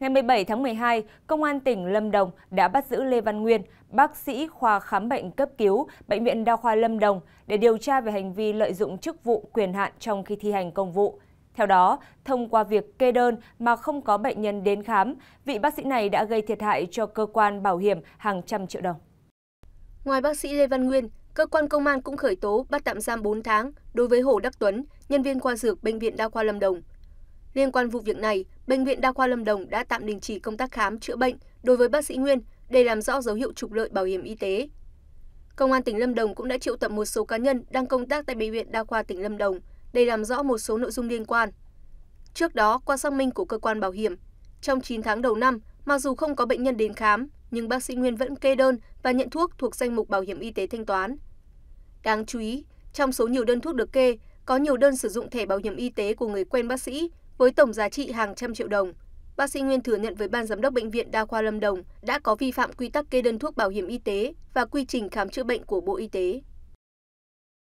Ngày 17 tháng 12, Công an tỉnh Lâm Đồng đã bắt giữ Lê Văn Nguyên, bác sĩ khoa khám bệnh cấp cứu Bệnh viện Đa khoa Lâm Đồng để điều tra về hành vi lợi dụng chức vụ quyền hạn trong khi thi hành công vụ. Theo đó, thông qua việc kê đơn mà không có bệnh nhân đến khám, vị bác sĩ này đã gây thiệt hại cho cơ quan bảo hiểm hàng trăm triệu đồng. Ngoài bác sĩ Lê Văn Nguyên, cơ quan công an cũng khởi tố bắt tạm giam 4 tháng đối với Hồ Đắc Tuấn, nhân viên khoa dược Bệnh viện Đa khoa Lâm Đồng liên quan vụ việc này bệnh viện đa khoa lâm đồng đã tạm đình chỉ công tác khám chữa bệnh đối với bác sĩ nguyên để làm rõ dấu hiệu trục lợi bảo hiểm y tế công an tỉnh lâm đồng cũng đã triệu tập một số cá nhân đang công tác tại bệnh viện đa khoa tỉnh lâm đồng để làm rõ một số nội dung liên quan trước đó qua xác minh của cơ quan bảo hiểm trong 9 tháng đầu năm mặc dù không có bệnh nhân đến khám nhưng bác sĩ nguyên vẫn kê đơn và nhận thuốc thuộc danh mục bảo hiểm y tế thanh toán đáng chú ý trong số nhiều đơn thuốc được kê có nhiều đơn sử dụng thẻ bảo hiểm y tế của người quen bác sĩ với tổng giá trị hàng trăm triệu đồng bác sĩ nguyên thừa nhận với ban giám đốc bệnh viện đa khoa lâm đồng đã có vi phạm quy tắc kê đơn thuốc bảo hiểm y tế và quy trình khám chữa bệnh của bộ y tế